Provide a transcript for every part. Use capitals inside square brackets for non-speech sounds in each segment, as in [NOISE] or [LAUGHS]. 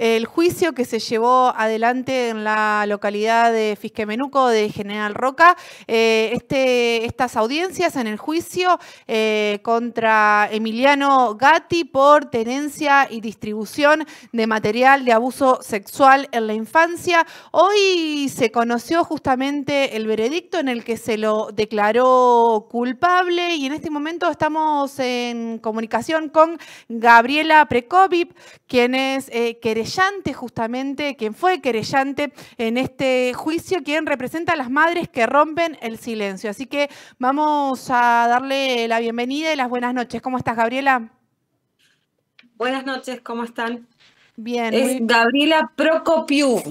El juicio que se llevó adelante en la localidad de Fisquemenuco de General Roca, eh, este, estas audiencias en el juicio eh, contra Emiliano Gatti por tenencia y distribución de material de abuso sexual en la infancia. Hoy se conoció justamente el veredicto en el que se lo declaró culpable y en este momento estamos en comunicación con Gabriela Precovip, quien es eh, justamente, quien fue querellante en este juicio, quien representa a las madres que rompen el silencio. Así que vamos a darle la bienvenida y las buenas noches. ¿Cómo estás, Gabriela? Buenas noches, ¿cómo están? Bien. Es Gabriela Procopiu.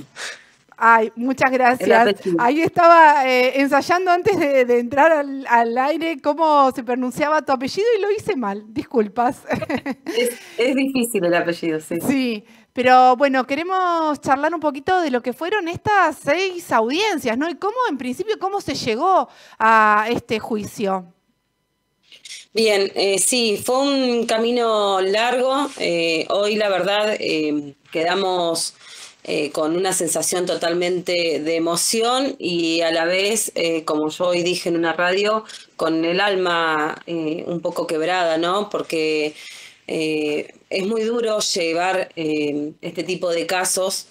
Ay, muchas gracias. Ahí estaba eh, ensayando antes de, entrar al, aire cómo se pronunciaba tu apellido y lo hice mal. Disculpas. Es, es difícil el apellido, sí. Sí. Pero bueno, queremos charlar un poquito de lo que fueron estas seis audiencias, ¿no? Y cómo, en principio, cómo se llegó a este juicio. Bien, eh, sí, fue un camino largo. Eh, hoy, la verdad, eh, quedamos con una sensación totalmente de emoción y a la vez, como yo hoy dije en una radio, con el alma un poco quebrada, ¿no? Porque eh, es muy duro llevar eh, este tipo de casos,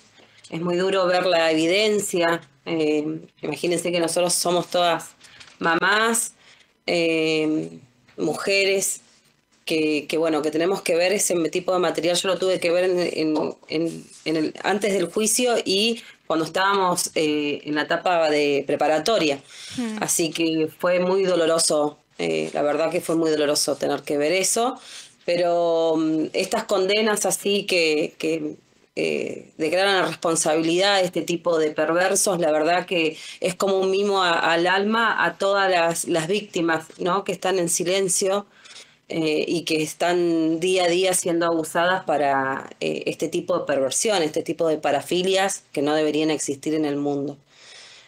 es muy duro ver la evidencia. Eh, imagínense que nosotros somos todas mamás, mujeres, que, bueno, que tenemos que ver ese tipo de material. Yo lo tuve que ver antes del juicio y cuando estábamos en la etapa de preparatoria. Hmm. Así que fue muy doloroso, la verdad que fue muy doloroso tener que ver eso. Pero mm, estas condenas así que, que eh, declaran la responsabilidad de este tipo de perversos, la verdad que es como un mimo al alma a todas las, víctimas ¿no? que están en silencio eh, y que están día a día siendo abusadas para eh, este tipo de perversión, este tipo de parafilias que no deberían existir en el mundo.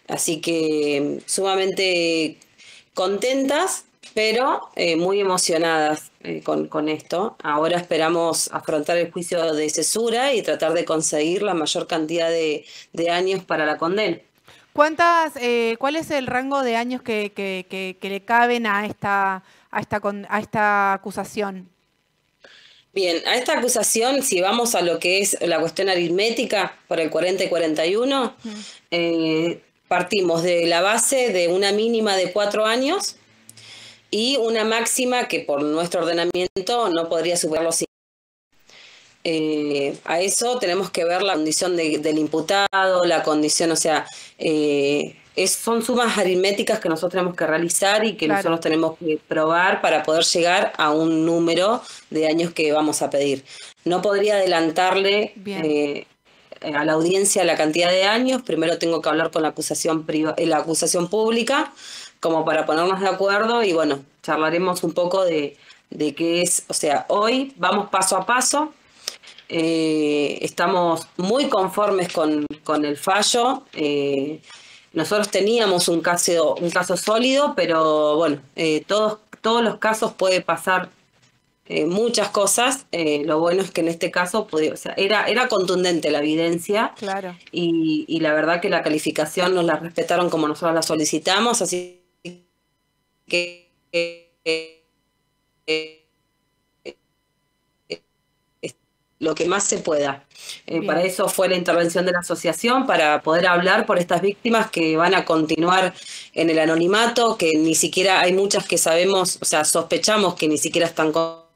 Así que mm, sumamente contentas pero eh, muy emocionadas eh, con, esto. Ahora esperamos afrontar el juicio de cesura y tratar de conseguir la mayor cantidad de, años para la condena. ¿Cuántas, eh, ¿Cuál es el rango de años que, que, que, le caben a esta, a esta, a esta acusación? Bien, a esta acusación, si vamos a lo que es la cuestión aritmética por el 40 y 41, partimos de la base de una mínima de cuatro años y una máxima que por nuestro ordenamiento no podría superar los eh, a eso tenemos que ver la condición del imputado, la condición, o sea, eh, es, son sumas aritméticas que nosotros tenemos que realizar y que nosotros tenemos que probar para poder llegar a un número de años que vamos a pedir. No podría adelantarle eh, a la audiencia la cantidad de años, primero tengo que hablar con la acusación, eh, la acusación pública como para ponernos de acuerdo y bueno, charlaremos un poco de, qué es, o sea, hoy vamos paso a paso, eh, estamos muy conformes con, el fallo. Eh, nosotros teníamos un caso, un caso sólido, pero bueno, eh, todos, todos los casos puede pasar muchas cosas. lo bueno es que en este caso o sea, era, era contundente la evidencia. Claro. Y, y la verdad que la calificación nos la respetaron como nosotros la solicitamos, así que, eh, eh, eh, lo que más se pueda. para eso fue la intervención de la asociación, para poder hablar por estas víctimas que van a continuar en el anonimato, que ni siquiera hay muchas que sabemos, o sea, sospechamos que ni siquiera están con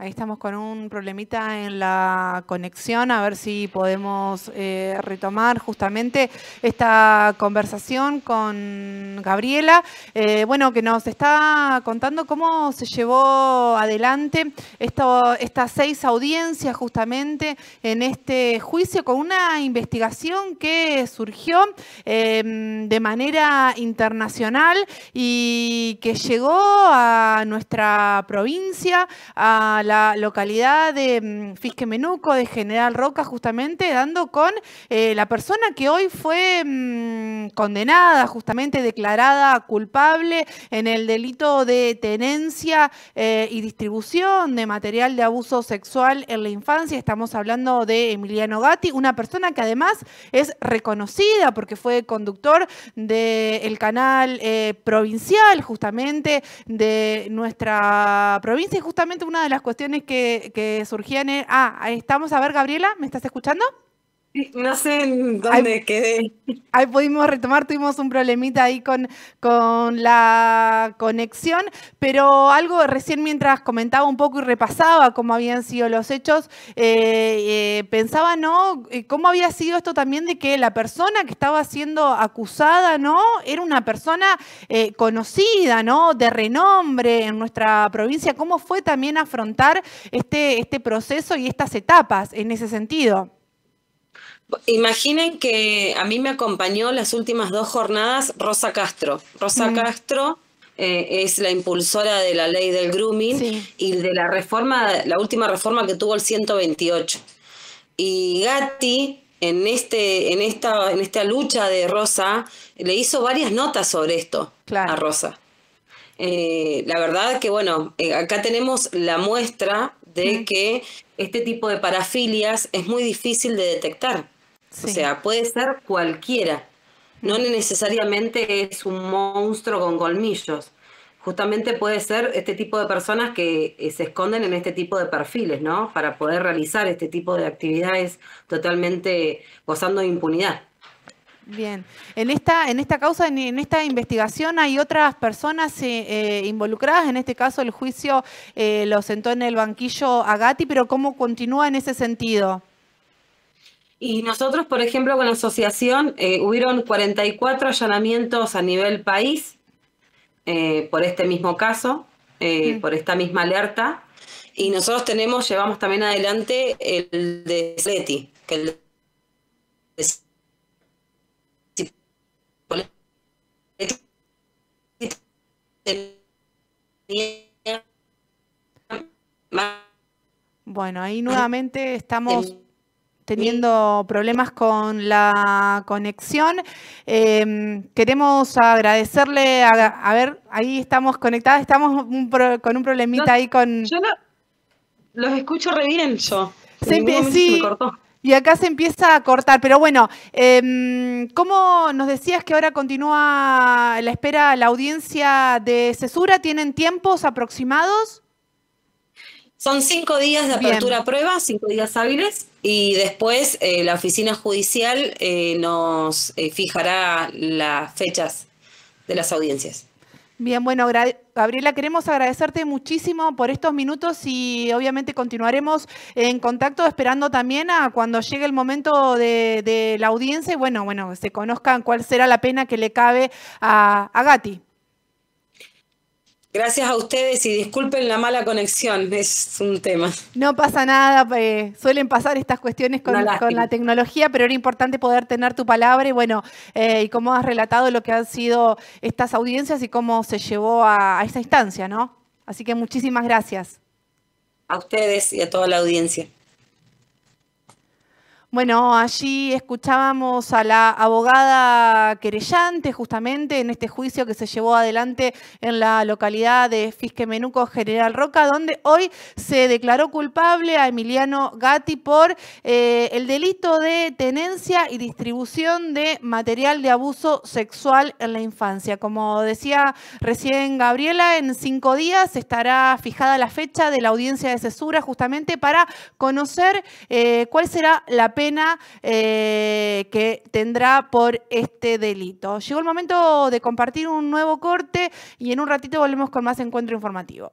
Ahí estamos con un problemita en la conexión, a ver si podemos eh, retomar justamente esta conversación con Gabriela, eh, bueno, que nos está contando cómo se llevó adelante estas seis audiencias justamente en este juicio con una investigación que surgió eh, de manera internacional y que llegó a nuestra provincia, a la localidad de mm, Fisque Menuco, de General Roca, justamente, dando con eh, la persona que hoy fue mm, condenada, justamente declarada culpable en el delito de tenencia eh, y distribución de material de abuso sexual en la infancia. Estamos hablando de Emiliano Gatti, una persona que además es reconocida porque fue conductor del canal eh, provincial, justamente, de nuestra provincia y justamente una de las cuestiones que, que surgían. Ah, estamos a ver, Gabriela, ¿me estás escuchando? [LAUGHS] No sé dónde quedé. Ahí pudimos retomar, tuvimos un problemita ahí con, con la conexión, pero algo recién mientras comentaba un poco y repasaba cómo habían sido los hechos, eh, eh, pensaba, ¿no? Eh, ¿Cómo había sido esto también de que la persona que estaba siendo acusada, ¿no? Era una persona conocida, ¿no? De renombre en nuestra provincia. ¿Cómo fue también afrontar este, este proceso y estas etapas en ese sentido? Imaginen que a mí me acompañó las últimas dos jornadas Rosa Castro. Rosa mm. Castro eh, es la impulsora de la ley del grooming y de la reforma, la última reforma que tuvo el 128. Y Gatti, en, este, en, esta, en esta lucha de Rosa, le hizo varias notas sobre esto a Rosa. Eh, la verdad que, bueno, eh, acá tenemos la muestra de mm. que este tipo de parafilias es muy difícil de detectar. O sea, puede ser cualquiera. No necesariamente es un monstruo con colmillos. Justamente puede ser este tipo de personas que eh, se esconden en este tipo de perfiles, ¿no? Para poder realizar este tipo de actividades totalmente gozando de impunidad. Bien. En esta, en esta causa, en, esta investigación, hay otras personas eh, eh, involucradas. En este caso, el juicio lo sentó en el banquillo Agati, pero ¿cómo continúa en ese sentido? Y nosotros, por ejemplo, con la asociación, eh, hubieron 44 allanamientos a nivel país eh, por este mismo caso, eh, mm. por esta misma alerta. Y nosotros tenemos, llevamos también adelante el de Seti que Bueno, ahí nuevamente estamos teniendo problemas con la conexión. Em, queremos agradecerle, a, ver, ahí estamos conectadas, estamos con un problemita ahí con... Yo los escucho re bien yo. sí, Y acá se empieza a cortar, pero bueno, em, ¿cómo nos decías que ahora continúa la espera, la audiencia de cesura? ¿Tienen tiempos aproximados? Son cinco días de apertura a prueba, cinco días hábiles, y después eh, la oficina judicial eh, nos eh, fijará las fechas de las audiencias. Bien, bueno, Gabriela, queremos agradecerte muchísimo por estos minutos y obviamente continuaremos en contacto esperando también a cuando llegue el momento de, la audiencia y bueno, bueno, se conozcan cuál será la pena que le cabe a, a Gati. Gracias a ustedes y disculpen la mala conexión, es un tema. No pasa nada, eh, suelen pasar estas cuestiones con, la tecnología, pero era importante poder tener tu palabra y bueno, eh, y cómo has relatado lo que han sido estas audiencias y cómo se llevó a, esa instancia, ¿no? Así que muchísimas gracias. A ustedes y a toda la audiencia. Bueno, allí escuchábamos a la abogada querellante justamente en este juicio que se llevó adelante en la localidad de Fisquemenuco, General Roca, donde hoy se declaró culpable a Emiliano Gatti por eh, el delito de tenencia y distribución de material de abuso sexual en la infancia. Como decía recién Gabriela, en cinco días estará fijada la fecha de la audiencia de cesura justamente para conocer eh, cuál será la pena pena eh, que tendrá por este delito. Llegó el momento de compartir un nuevo corte y en un ratito volvemos con más encuentro informativo.